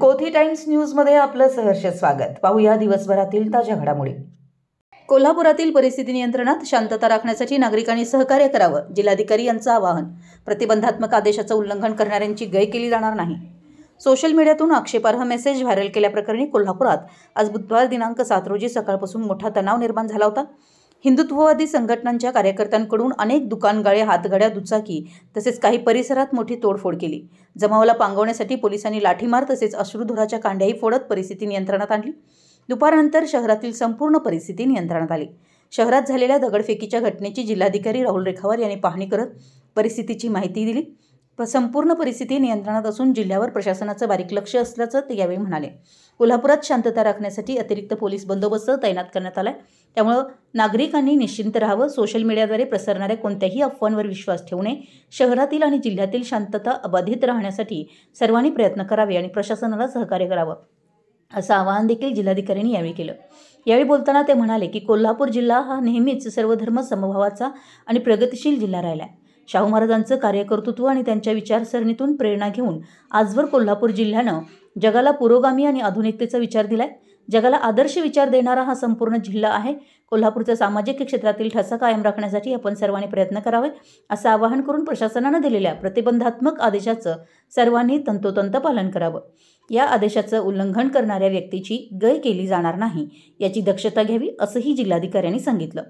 कोथी times न्यूजमध्ये आपलं सहर्ष स्वागत पाहूया दिवसभरातील ताज्या घडामोडी कोल्हापुरातील परिस्थिती नियंत्रणात शांतता राखण्यासाठी नागरिकांनी सहकार्य करावं जिल्हाधिकारी यांचं आवाहन प्रतिबंधात्मक आदेशाचं उल्लंघन करणाऱ्यांची गय केली जाणार नाही सोशल मीडियातून आक्षेपार्ह मेसेज व्हायरल केल्याप्रकरणी कोल्हापुरात आज बुधवार दिनांक सात रोजी सकाळपासून मोठा तणाव निर्माण झाला होता हिंदुत्ववादी संघटनांच्या कार्यकर्त्यांकडून अनेक दुकानगाळे हातगाड्या दुचाकी तसेच काही परिसरात मोठी तोडफोड केली जमावाला पांगवण्यासाठी पोलिसांनी लाठीमार तसेच अश्रुधुराच्या कांड्याही फोडत परिस्थिती नियंत्रणात आणली दुपारनंतर शहरातील संपूर्ण परिस्थिती नियंत्रणात आली शहरात झालेल्या दगडफेकीच्या घटनेची जिल्हाधिकारी राहुल रेखावार यांनी पाहणी करत परिस्थितीची माहिती दिली संपूर्ण परिस्थिती नियंत्रणात असून जिल्ह्यावर प्रशासनाचं बारीक लक्ष असल्याचं ते यावेळी म्हणाले कोल्हापुरात शांतता राखण्यासाठी अतिरिक्त पोलीस बंदोबस्त तैनात करण्यात आलाय त्यामुळे नागरिकांनी निश्चिंत राहावं सोशल मीडियाद्वारे प्रसरणाऱ्या कोणत्याही अफवांवर विश्वास ठेवू नये शहरातील आणि जिल्ह्यातील शांतता अबाधित राहण्यासाठी सर्वांनी प्रयत्न करावे आणि प्रशासनाला सहकार्य करावं असं आवाहन देखील जिल्हाधिकाऱ्यांनी यावेळी केलं यावेळी बोलताना ते म्हणाले की कोल्हापूर जिल्हा हा नेहमीच सर्वधर्म समभावाचा आणि प्रगतिशील जिल्हा राहिला आहे शाहू महाराजांचं कार्यकर्तृत्व आणि त्यांच्या विचारसरणीतून प्रेरणा घेऊन आजवर कोल्हापूर जिल्ह्यानं जगाला पुरोगामी आणि आधुनिकतेचा विचार दिलाय जगाला आदर्श विचार देणारा हा संपूर्ण जिल्हा आहे कोल्हापूरचा सामाजिक क्षेत्रातील ठसा कायम राखण्यासाठी आपण सर्वांनी प्रयत्न करावे असं आवाहन करून प्रशासनानं दिलेल्या प्रतिबंधात्मक आदेशाचं सर्वांनी तंतोतंत पालन करावं या आदेशाचं उल्लंघन करणाऱ्या व्यक्तीची गय केली जाणार नाही याची दक्षता घ्यावी असंही जिल्हाधिकाऱ्यांनी सांगितलं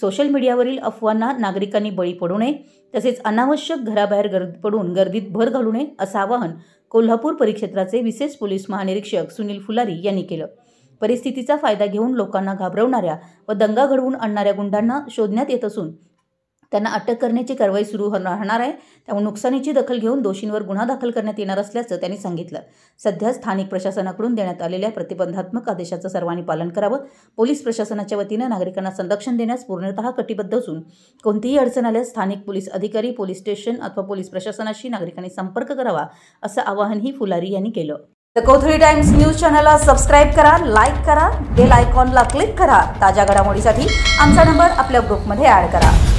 सोशल मीडियावरील अफवांना नागरिकांनी बळी पडू नये तसेच अनावश्यक घराबाहेर गर्द पडून गर्दीत भर घालू नये असं आवाहन कोल्हापूर परिक्षेत्राचे विशेष पोलीस महानिरीक्षक सुनील फुलारी यांनी केलं परिस्थितीचा फायदा घेऊन लोकांना घाबरवणाऱ्या व दंगा घडवून आणणाऱ्या गुंडांना शोधण्यात येत असून त्यांना अटक करण्याची कारवाई सुरू राहणार आहे त्यामुळे नुकसानीची दखल घेऊन दोषींवर गुन्हा दाखल करण्यात येणार असल्याचं त्यांनी सांगितलं सध्या स्थानिक प्रशासनाकडून देण्यात आलेल्या प्रतिबंधात्मक आदेशाचं सर्वांनी पालन करावं पोलीस प्रशासनाच्या वतीनं नागरिकांना संरक्षण देण्यास पूर्णतः कटिबद्ध असून कोणतीही अडचण आल्यास स्थानिक पोलीस अधिकारी पोलीस स्टेशन अथवा पोलीस प्रशासनाशी नागरिकांनी संपर्क करावा असं आवाहनही फुलारी यांनी केलं द कोथळी टाइम्स न्यूज चॅनलला सबस्क्राईब करा लाईक करा बेल आयकॉनला क्लिक करा ताज्या घडामोडीसाठी आमचा नंबर आपल्या ग्रुपमध्ये ॲड करा